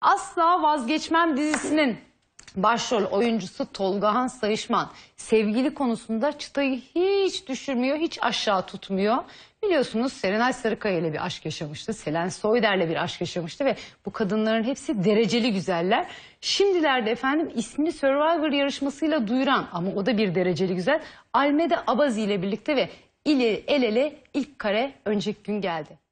Asla Vazgeçmem dizisinin başrol oyuncusu Tolgahan Sayışman sevgili konusunda çıtayı hiç düşürmüyor, hiç aşağı tutmuyor. Biliyorsunuz Serenay Sarıkaya ile bir aşk yaşamıştı. Selen Soyder ile bir aşk yaşamıştı ve bu kadınların hepsi dereceli güzeller. Şimdilerde efendim ismini Survivor yarışmasıyla duyuran ama o da bir dereceli güzel. Almeda Abazi ile birlikte ve ili el ele ilk kare önceki gün geldi.